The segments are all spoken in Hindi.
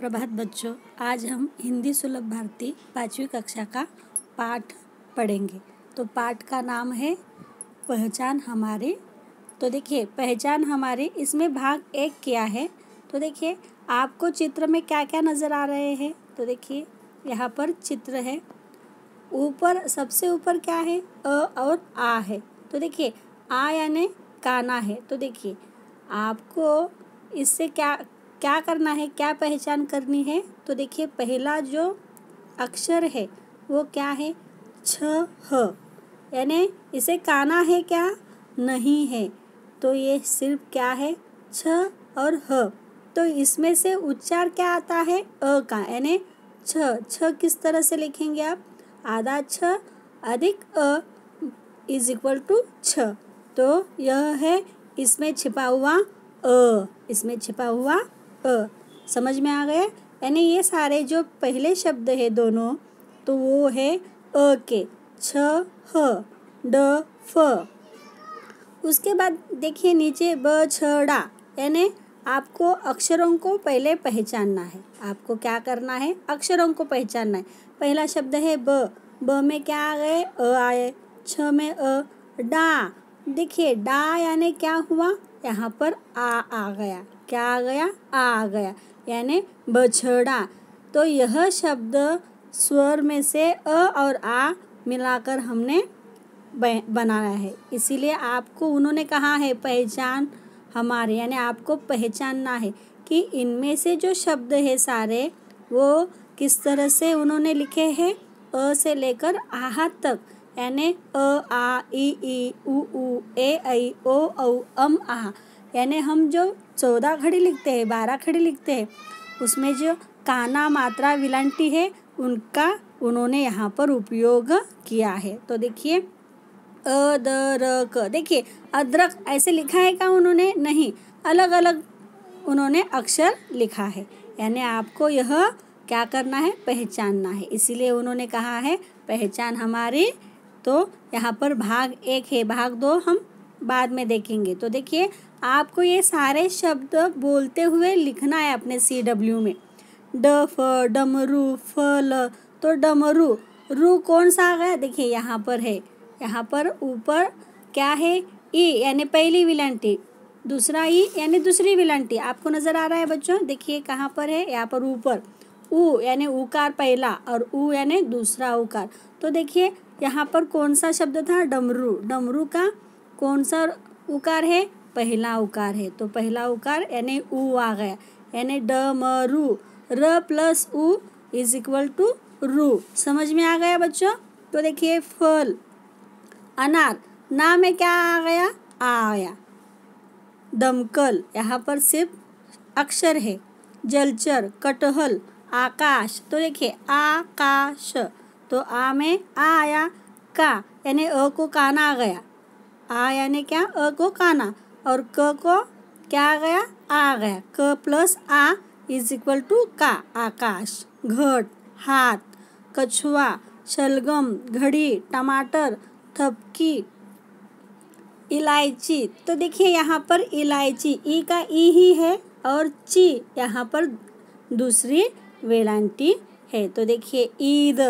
प्रभात बच्चों आज हम हिंदी सुलभ भारती पाँचवी कक्षा का पाठ पढ़ेंगे तो पाठ का नाम है पहचान हमारे तो देखिए पहचान हमारे इसमें भाग एक क्या है तो देखिए आपको चित्र में क्या क्या नज़र आ रहे हैं तो देखिए यहाँ पर चित्र है ऊपर सबसे ऊपर क्या है अ और आ है तो देखिए आ यानी काना है तो देखिए आपको इससे क्या क्या करना है क्या पहचान करनी है तो देखिए पहला जो अक्षर है वो क्या है छ ह यानी इसे काना है क्या नहीं है तो ये सिर्फ क्या है छ और ह तो इसमें से उच्चार क्या आता है अ का यानी छ छ किस तरह से लिखेंगे आप आधा छ अधिक अ इज इक्वल टू छ तो यह है इसमें छिपा हुआ अ इसमें छिपा हुआ अ समझ में आ गया यानी ये सारे जो पहले शब्द है दोनों तो वो है अ के छ ह ड फ उसके बाद देखिए नीचे ब छ डा यानी आपको अक्षरों को पहले पहचानना है आपको क्या करना है अक्षरों को पहचानना है पहला शब्द है ब ब में क्या आ गए अ आए छ में अ डा देखिए डा यानी क्या हुआ यहाँ पर आ आ गया क्या आ गया आ आ गया यानी बछड़ा तो यह शब्द स्वर में से अ और आ मिलाकर हमने बनाया है इसीलिए आपको उन्होंने कहा है पहचान हमारे यानी आपको पहचानना है कि इनमें से जो शब्द है सारे वो किस तरह से उन्होंने लिखे हैं अ से लेकर आह तक यानी अ आ ई ई उ ऊ ए ऐ ओ औ अम आ यानी हम जो चौदह खड़ी लिखते हैं बारह खड़ी लिखते हैं उसमें जो काना मात्रा विलांटी है उनका उन्होंने यहाँ पर उपयोग किया है तो देखिए अदरक देखिए अदरक ऐसे लिखा है क्या उन्होंने नहीं अलग अलग उन्होंने अक्षर लिखा है यानी आपको यह क्या करना है पहचानना है इसीलिए उन्होंने कहा है पहचान हमारी तो यहाँ पर भाग एक है भाग दो हम बाद में देखेंगे तो देखिए आपको ये सारे शब्द बोलते हुए लिखना है अपने सी डब्ल्यू में ड फ डमरू फल तो डमरू रू कौन सा आ गया देखिए यहाँ पर है यहाँ पर ऊपर क्या है ई यानी पहली विलंटी दूसरा ई यानी दूसरी विलंटी आपको नज़र आ रहा है बच्चों देखिए कहाँ पर है यहाँ पर ऊपर ऊ यानी उकार पहला और ऊ यानी दूसरा उकार तो देखिए यहाँ पर कौन सा शब्द था डमरू डमरू का कौन सा उकार है पहला उकार है तो पहला उकार यानी ऊ आ गया यानी ड म रू र प्लस उ इज इक्वल टू रू समझ में आ गया बच्चों तो देखिए फल अनार ना में क्या आ गया आ आया दमकल यहाँ पर सिर्फ अक्षर है जलचर कटहल आकाश तो देखिए आकाश तो आ में आ आया का यानी अ को काना आ गया आ यानी क्या अ को काना और क को क्या आ गया आ गया क प्लस आ इज इक्वल टू का आकाश घट हाथ कछुआ शलगम घड़ी टमाटर थपकी इलायची तो देखिए यहाँ पर इलायची ई का ई ही है और ची यहाँ पर दूसरी वेलांटी है तो देखिए ईद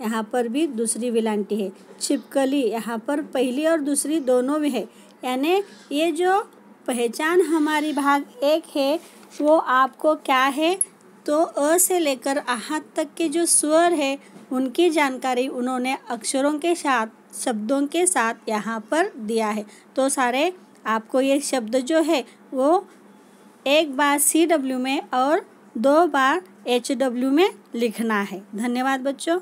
यहाँ पर भी दूसरी विलांटी है छिपकली यहाँ पर पहली और दूसरी दोनों में है यानी ये जो पहचान हमारी भाग एक है वो आपको क्या है तो अ से लेकर आहत तक के जो स्वर है उनकी जानकारी उन्होंने अक्षरों के साथ शब्दों के साथ यहाँ पर दिया है तो सारे आपको ये शब्द जो है वो एक बार सी डब्ल्यू में और दो बार एच डब्ल्यू में लिखना है धन्यवाद बच्चों